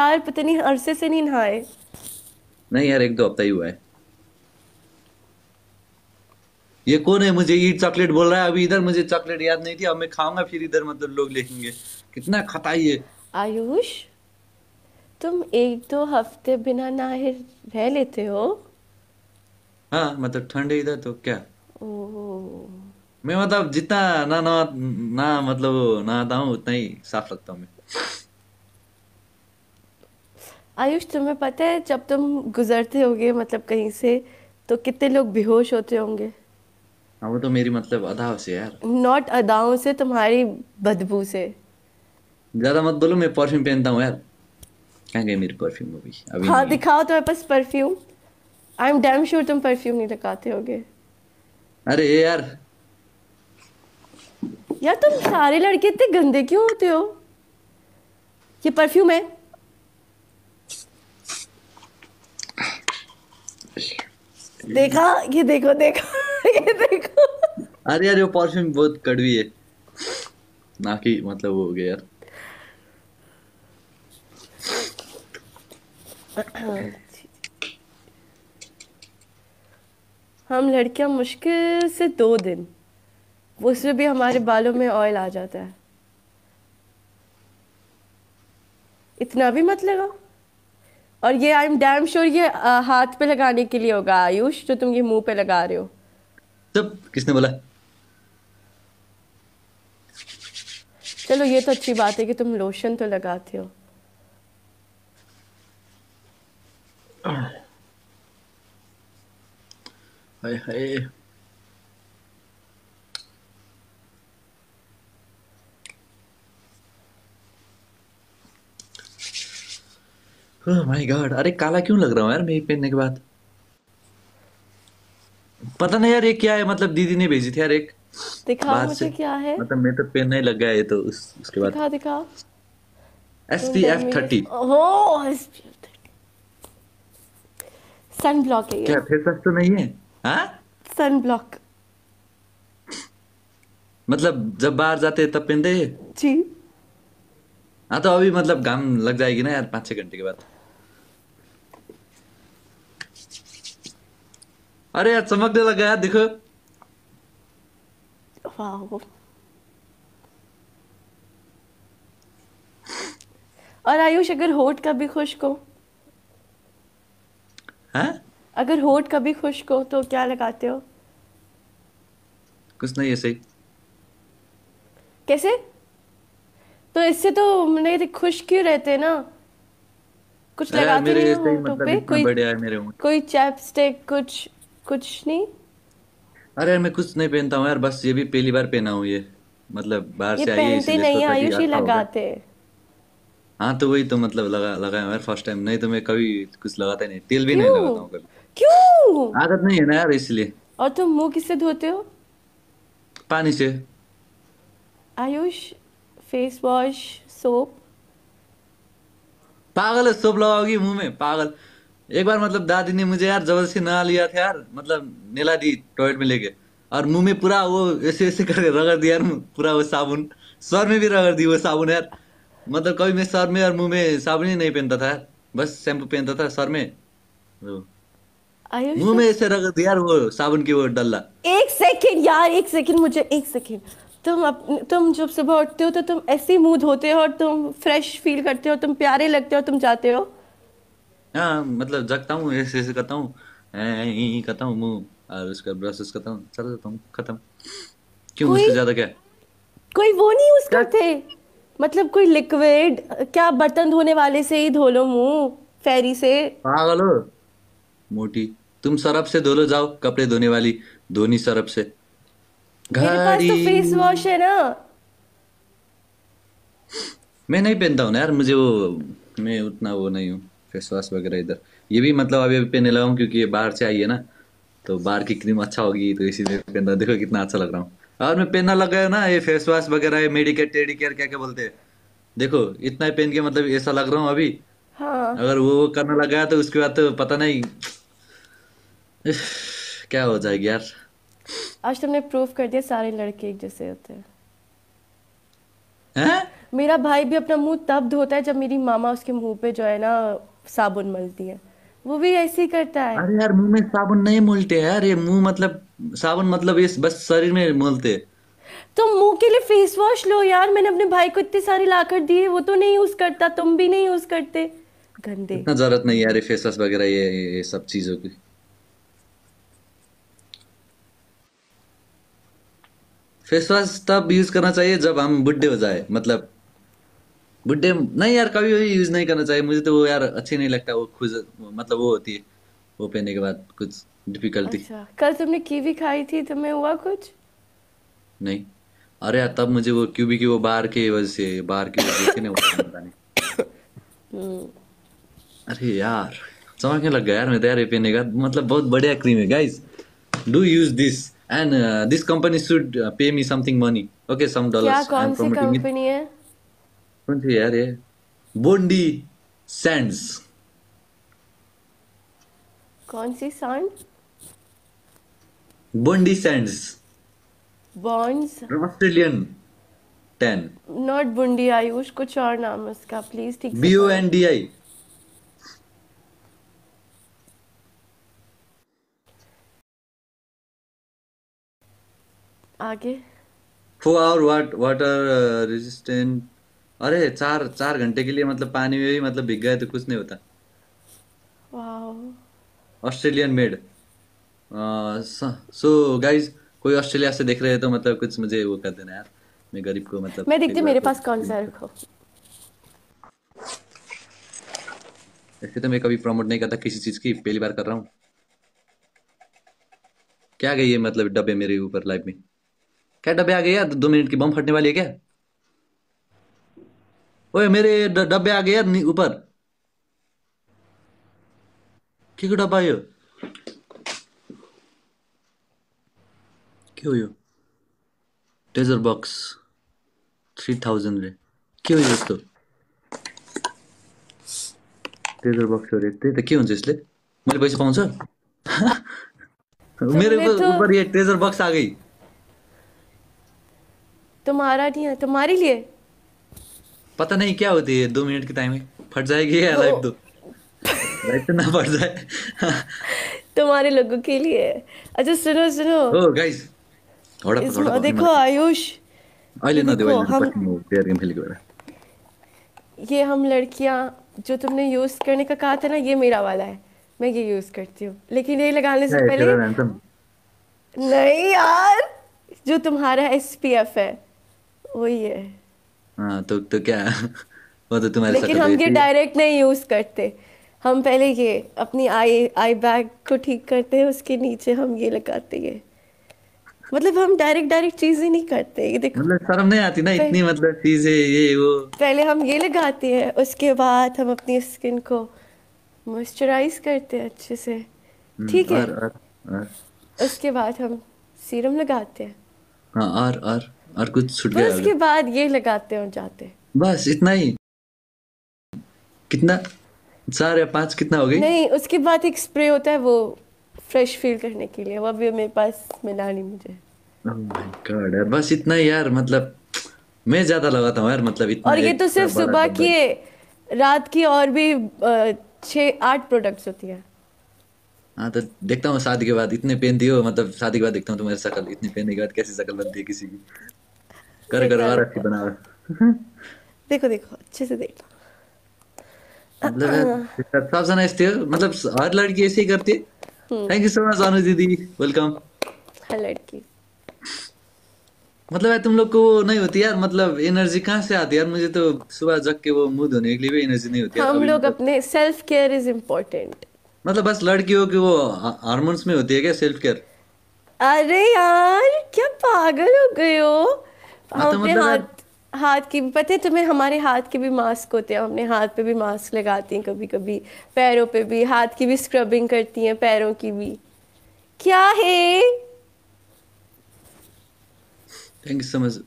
यार पता नहीं अरसे से नहीं नहाए नहीं यार एक दो हफ्ता ही हुआ है ये कौन है मुझे ईट चॉकलेट बोल रहा है अभी इधर मुझे चॉकलेट याद नहीं थी अब मैं खाऊंगा फिर इधर मतलब लोग लिखेंगे कितना खताई है आयुष तुम एक दो हफ्ते बिना नहाए रह लेते हो हाँ मतलब ठंड है इधर तो क्या ओ मैं मतलब जितना ना ना ना मतलब नहाता हूँ उतना ही साफ रखता हूँ मैं आयुष तुम्हें पता है जब तुम गुजरते होगे मतलब कहीं से तो कितने लोग बेहोश होते होंगे हाँ वो तो मेरी मतलब अदाओं से यार नॉट अदाओं से तुम्हारी बदबू से ज्यादा मत बोलो मैं परफ्यूम पहनता हूँ यार कह गए मेरी परफ्यूम अभी अभी हाँ दिखाओ तुम्हारे पास perfume I am damn sure तुम परफ्यूम नहीं लगाते होगे अरे यार यार तुम सारे लड़के इतने गंदे क्यों होते हो ये परफ्यूम है देखा ये देखो देखो ये देखो अरे यार वो परफ्यूम बहुत कड़वी है ना कि मतलब वो हो गया यार हम लड़कियां मुश्किल से दो दिन उसमें भी हमारे बालों में ऑयल आ जाता है इतना भी मत लगाओ और ये आई एम डैम श्योर ये uh, हाथ पे लगाने के लिए होगा आयुष जो तुम ये मुंह पे लगा रहे हो चुप किसने बोला चलो ये तो अच्छी बात है कि तुम लोशन तो लगाते हो हाय हाय माय गॉड अरे काला क्यों लग रहा हूँ यार मेक पहनने के बाद पता नहीं यार ये क्या है मतलब दीदी ने भेजी थी यार एक दिखा मुझे से, क्या है मतलब मैं तो पहनने लग गया ये तो उस, उसके बाद दिखा दिखा S P F thirty sunblock है क्या फेस तो नहीं है हाँ सन ब्लॉक मतलब जब बाहर जाते तब पहनते जी हाँ तो अभी मतलब घाम लग जाएगी ना यार पांच छह घंटे के बाद अरे यार चमकने लगा यार देखो और आयुष अगर होठ कभी खुश को है? अगर होठ कभी खुश हो तो क्या लगाते हो कुछ नहीं ऐसे कैसे तो इससे तो नहीं खुश क्यों रहते हैं ना कुछ लगाते नहीं हो मतलब पे कोई बढ़िया है मेरे कोई चैपस्टिक कुछ कुछ नहीं अरे यार मैं कुछ नहीं पहनता हूँ यार बस ये भी पहली बार पहना हूँ ये मतलब बाहर से आई है पहनते नहीं आयुष ही लगाते हाँ तो वही तो मतलब लगा लगाया यार फर्स्ट टाइम नहीं तो मैं कभी कुछ लगाता नहीं तेल भी नहीं लगाता हूँ कभी क्यों आदत नहीं है ना यार इसलिए और तुम मुंह किससे धोते हो पानी से आयुष फेस वॉश सोप पागल है, सोप लगाओगी मुंह में पागल एक बार मतलब दादी ने मुझे यार जबरदस्ती नहा लिया था यार मतलब नेला दी टॉयलेट में लेके और मुंह में पूरा वो ऐसे ऐसे करके रगड़ दिया यार पूरा वो साबुन सर में भी रगड़ दी वो साबुन यार मतलब कभी मैं सर में और मुंह में साबुन ही नहीं पहनता था यार बस शैम्पू पहनता था सर में तो मुंह में ऐसे रगड़ दिया यार वो साबुन की वो डल्ला एक सेकेंड यार एक सेकेंड मुझे एक सेकेंड तुम अप, तुम जब सुबह उठते हो तो तुम ऐसे मुंह धोते हो और तुम फ्रेश फील करते हो तुम प्यारे लगते हो तुम जाते हो हाँ मतलब जगता हूँ ऐसे ऐसे करता हूँ ऐं करता हूँ मुँह और उसका ब्रश करता हूँ चला जाता हूँ खत्म क्यों उससे ज्यादा क्या कोई वो नहीं यूज करते मतलब कोई लिक्विड क्या बर्तन धोने वाले से ही धो लो मुंह फेरी से पागल हो मोटी तुम सरफ से धो लो जाओ कपड़े धोने वाली धोनी सरफ से घड़ी मेरे पास तो फेस वॉश है ना मैं नहीं पहनता हूँ यार मुझे वो मैं उतना वो नहीं हूँ फेस वॉश वगैरह इधर ये भी मतलब अभी अभी पहने लगा क्योंकि ये बाहर से आई है ना तो बाहर की क्रीम अच्छा होगी तो इसीलिए पहनना देखो कितना अच्छा लग रहा हूँ और मैं पहनना लग गया ना ये फेस वॉश वगैरह ये मेडिकेयर टेडिकेयर क्या क्या बोलते हैं देखो इतना ही पहन के मतलब ऐसा लग रहा हूँ अभी हाँ। अगर वो करने लग गया तो उसके बाद तो पता नहीं क्या हो जाएगी यार आज तुमने प्रूफ कर दिया सारे लड़के एक जैसे होते हैं है? मेरा भाई भी अपना मुंह तब धोता है जब मेरी मामा उसके मुंह पे जो है ना साबुन मलती है वो भी ऐसे ही करता है अरे यार मुंह में साबुन नहीं मलते यार ये मुंह मतलब साबुन मतलब ये बस शरीर में मलते तो मुंह के लिए फेस वॉश लो यार मैंने अपने भाई को इतने सारे लाकर दिए वो तो नहीं यूज करता तुम भी नहीं यूज करते गंदे इतना जरूरत नहीं यार फेस वॉश वगैरह ये, ये ये सब चीजों की फेस वॉश तब यूज करना चाहिए जब हम बुढ़े हो जाए मतलब बुड्ढे नहीं यार कभी भी यूज नहीं करना चाहिए मुझे तो वो यार अच्छे नहीं लगता वो खुज मतलब वो होती है वो पहनने के बाद कुछ डिफिकल्टी अच्छा कल तुमने कीवी खाई थी तुम्हें तो हुआ कुछ नहीं अरे यार तब मुझे वो क्यूबी की वो बाहर के वजह से बाहर की वजह से नहीं हम्म। अरे यार चमकने लग गया यार मैं तैयार तो यार पहनने का मतलब बहुत बढ़िया क्रीम है guys do use this and this company should pay me something money okay some dollars क्या कौन सी कंपनी है कौन थी यार ये बूंदी सैंड्स कौन सी sand Bondi sands bonds Australian ten not Bondi आयुष कुछ और नाम है उसका प्लीज ठीक B O N D I आगे four hour what water resistant अरे चार चार घंटे के लिए मतलब पानी में भी मतलब भीग गए तो कुछ नहीं होता वाह ऑस्ट्रेलियन मेड सो गाइज कोई ऑस्ट्रेलिया से देख रहे हैं तो मतलब कुछ मुझे वो कर देना यार मैं गरीब को मतलब मैं देखती मेरे पास तो कौन सा रखो ऐसे तो मैं कभी प्रमोट नहीं करता किसी चीज की पहली बार कर रहा हूँ क्या गई है मतलब डब्बे मेरे ऊपर लाइफ में क्या डब्बे आ गए यार दो मिनट की बम फटने वाली है क्या ओए मेरे डब्बे आ गए यार ऊपर के को डब्बा यो के यो ट्रेजर बॉक्स थ्री थाउजेंड रे क्यों हो तो ट्रेजर बॉक्स हो रहे थे तो क्यों जिसले मुझे पैसे पैसा पाउँछ मेरे तो- ऊपर ये ट्रेजर बॉक्स आ गई तुम्हारा नहीं है तुम्हारे लिए पता नहीं क्या होती है दो मिनट की टाइमिंग फट जाएगी या लाइफ दो लाइफ तो ना फट जाए तुम्हारे लोगों के लिए अच्छा सुनो सुनो ओ गाइस थोड़ा थोड़ा देखो आयुष अहिले न देवै हम प्यार गेम खेल के ये हम लड़कियां जो तुमने यूज करने का कहा था ना ये मेरा वाला है मैं ये यूज करती हूँ लेकिन ये लगाने से पहले नहीं यार जो तुम्हारा एसपीएफ है वही है हाँ तो तो क्या वो तो तुम्हारे साथ लेकिन तो हम ये डायरेक्ट नहीं यूज करते हम पहले ये अपनी आई आई बैग को ठीक करते हैं उसके नीचे हम ये लगाते हैं मतलब हम डायरेक्ट डायरेक्ट चीजें नहीं करते ये देखो मतलब शर्म नहीं आती ना इतनी मतलब चीजें ये वो पहले हम ये लगाते हैं उसके बाद हम अपनी स्किन को मॉइस्चराइज करते हैं अच्छे से हम्म, ठीक है और, और, और, उसके बाद हम सीरम लगाते हैं हाँ और और और कुछ छूट गया उसके बाद ये लगाते और जाते बस इतना ही कितना चार या पांच कितना हो गई नहीं उसके बाद एक स्प्रे होता है वो फ्रेश फील करने के लिए वो अभी मेरे पास मिला नहीं मुझे माय oh गॉड यार बस इतना ही यार मतलब मैं ज्यादा लगाता हूँ यार मतलब इतना और ये तो सिर्फ सुबह तो की है रात की और भी छः आठ प्रोडक्ट्स होती है हाँ तो देखता हूँ शादी के बाद इतने पेन दिए हो मतलब शादी के बाद देखता हूँ तुम्हारी शक्ल इतनी पेन के बाद कैसी शक्ल बनती है किसी की कर कर आ रखी बना हम्म। देखो देखो अच्छे से देखना मतलब साहब जाना थे मतलब हर लड़की ऐसे ही करती thank you so much Anu दीदी वेलकम हर लड़की मतलब तुम लोग को वो नहीं होती यार मतलब एनर्जी कहाँ से आती यार मुझे तो सुबह जग के वो मूड होने के लिए भी एनर्जी नहीं होती हम लोग तो। अपने सेल्फ केयर इज इम्पोर्टेंट मतलब बस लड़कियों के वो हार्मोन्स में होती है क्या सेल्फ केयर अरे यार क्या पागल हो गए हो हाँ, तो मतलब हाथ हाथ की पता है तुम्हें हमारे हाथ के भी मास्क होते हैं हमने हाथ पे भी मास्क लगाती हैं कभी कभी पैरों पे भी हाथ की भी स्क्रबिंग करती हैं पैरों की भी क्या है थैंक यू सो मच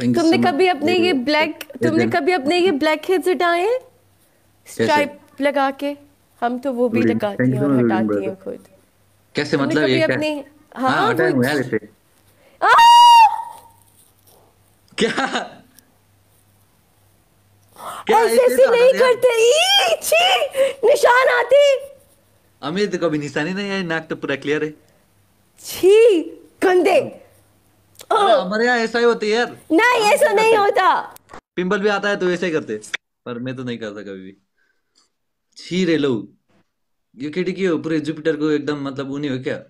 तुमने कभी अपने ये ब्लैक तुमने कभी अपने ये ब्लैक हेड्स हटाए स्ट्राइप लगा के हम तो वो भी लगाती हैं और हटाती हैं खुद कैसे मतलब ये अपने हाँ, हाँ, क्या ऐसे ऐसे नहीं करते ई छी निशान आते कभी निशानी नहीं आई नाक तो पूरा क्लियर है छी गंदे हमारे यहाँ ऐसा ही होता है यार नहीं ऐसा नहीं होता पिंपल भी आता है तो ऐसे ही करते पर मैं तो नहीं करता कभी भी छी रे लो ये केटी की पूरे जुपिटर को एकदम मतलब ऊनी हो क्या